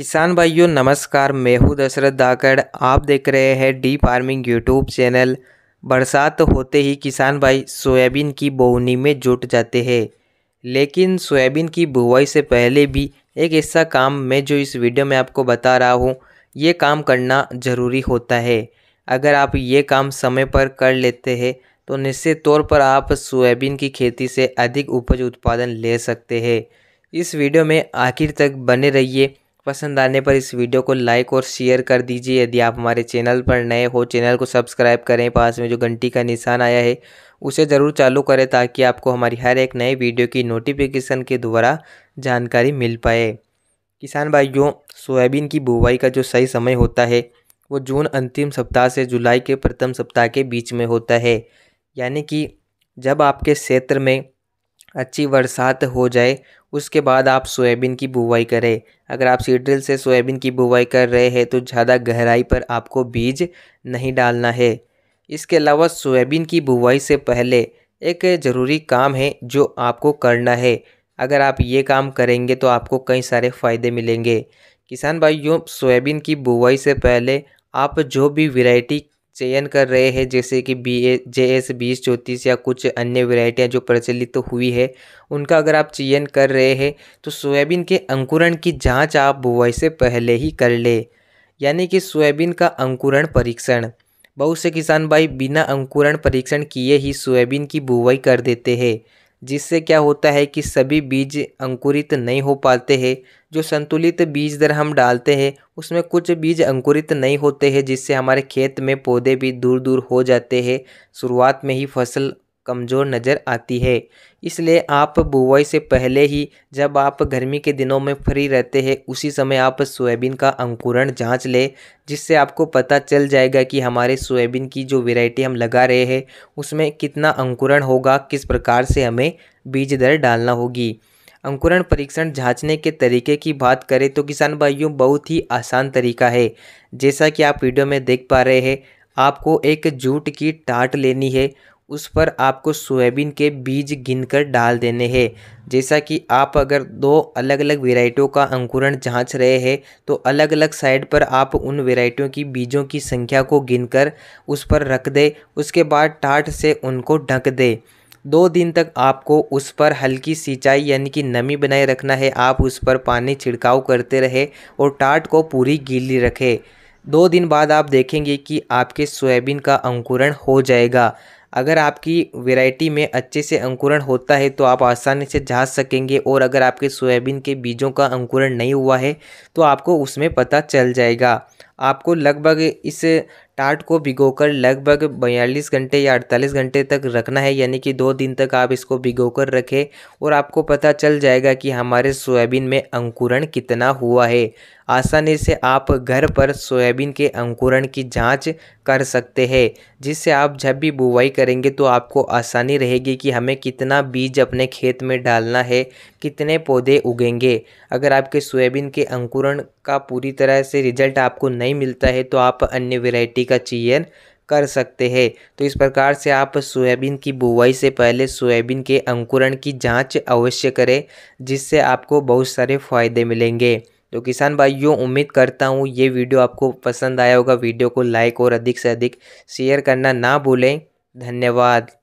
किसान भाइयों नमस्कार मैं हूं दशरथ दाकड़ आप देख रहे हैं डी फार्मिंग यूट्यूब चैनल बरसात होते ही किसान भाई सोयाबीन की बोवनी में जुट जाते हैं लेकिन सोयाबीन की बुवाई से पहले भी एक ऐसा काम मैं जो इस वीडियो में आपको बता रहा हूं ये काम करना ज़रूरी होता है अगर आप ये काम समय पर कर लेते हैं तो निश्चित तौर पर आप सोयाबीन की खेती से अधिक उपज उत्पादन ले सकते हैं इस वीडियो में आखिर तक बने रहिए पसंद आने पर इस वीडियो को लाइक और शेयर कर दीजिए यदि आप हमारे चैनल पर नए हो चैनल को सब्सक्राइब करें पास में जो घंटी का निशान आया है उसे ज़रूर चालू करें ताकि आपको हमारी हर एक नए वीडियो की नोटिफिकेशन के द्वारा जानकारी मिल पाए किसान भाइयों सोयाबीन की बुवाई का जो सही समय होता है वो जून अंतिम सप्ताह से जुलाई के प्रथम सप्ताह के बीच में होता है यानी कि जब आपके क्षेत्र में अच्छी बरसात हो जाए उसके बाद आप सोयाबीन की बुवाई करें अगर आप सीड्रिल से सोयाबीन की बुवाई कर रहे हैं तो ज़्यादा गहराई पर आपको बीज नहीं डालना है इसके अलावा सोयाबीन की बुवाई से पहले एक ज़रूरी काम है जो आपको करना है अगर आप ये काम करेंगे तो आपको कई सारे फ़ायदे मिलेंगे किसान भाइयों सोयाबीन की बुवाई से पहले आप जो भी वैरायटी चयन कर रहे हैं जैसे कि बी ए जे एस बीस चौंतीस या कुछ अन्य वेराइटियाँ जो प्रचलित तो हुई है उनका अगर आप चयन कर रहे हैं तो सोयाबीन के अंकुरण की जांच आप बुआई से पहले ही कर ले यानी कि सोयाबीन का अंकुरण परीक्षण बहुत से किसान भाई बिना अंकुरण परीक्षण किए ही सोयाबीन की बुआई कर देते हैं जिससे क्या होता है कि सभी बीज अंकुरित नहीं हो पाते हैं जो संतुलित बीज दर हम डालते हैं उसमें कुछ बीज अंकुरित नहीं होते हैं जिससे हमारे खेत में पौधे भी दूर दूर हो जाते हैं शुरुआत में ही फसल कमज़ोर नज़र आती है इसलिए आप बुआई से पहले ही जब आप गर्मी के दिनों में फ्री रहते हैं उसी समय आप सोयाबीन का अंकुरण जांच लें जिससे आपको पता चल जाएगा कि हमारे सोयाबीन की जो वेराइटी हम लगा रहे हैं उसमें कितना अंकुरण होगा किस प्रकार से हमें बीज दर डालना होगी अंकुरण परीक्षण जांचने के तरीके की बात करें तो किसान भाइयों बहुत ही आसान तरीका है जैसा कि आप वीडियो में देख पा रहे हैं आपको एक जूट की टाट लेनी है उस पर आपको सोयाबीन के बीज गिनकर डाल देने हैं जैसा कि आप अगर दो अलग अलग वेराइटियों का अंकुरण जांच रहे हैं तो अलग अलग साइड पर आप उन वेराइटियों की बीजों की संख्या को गिनकर उस पर रख दे उसके बाद टाट से उनको ढक दे दो दिन तक आपको उस पर हल्की सिंचाई यानी कि नमी बनाए रखना है आप उस पर पानी छिड़काव करते रहे और टाट को पूरी गीली रखें दो दिन बाद आप देखेंगे कि आपके सोयाबीन का अंकुरण हो जाएगा अगर आपकी वेराइटी में अच्छे से अंकुरण होता है तो आप आसानी से झाँच सकेंगे और अगर आपके सोयाबीन के बीजों का अंकुरण नहीं हुआ है तो आपको उसमें पता चल जाएगा आपको लगभग इस टाट को भिगोकर लगभग बयालीस घंटे या अड़तालीस घंटे तक रखना है यानी कि दो दिन तक आप इसको भिगोकर रखें और आपको पता चल जाएगा कि हमारे सोयाबीन में अंकुरण कितना हुआ है आसानी से आप घर पर सोयाबीन के अंकुरण की जांच कर सकते हैं जिससे आप जब भी बुवाई करेंगे तो आपको आसानी रहेगी कि हमें कितना बीज अपने खेत में डालना है कितने पौधे उगेंगे अगर आपके सोयाबीन के अंकुरण का पूरी तरह से रिजल्ट आपको नहीं मिलता है तो आप अन्य वेराइटी का चयन कर सकते हैं तो इस प्रकार से आप सोयाबीन की बुवाई से पहले सोयाबीन के अंकुरण की जांच अवश्य करें जिससे आपको बहुत सारे फ़ायदे मिलेंगे तो किसान भाइयों उम्मीद करता हूँ ये वीडियो आपको पसंद आया होगा वीडियो को लाइक और अधिक से अधिक शेयर करना ना भूलें धन्यवाद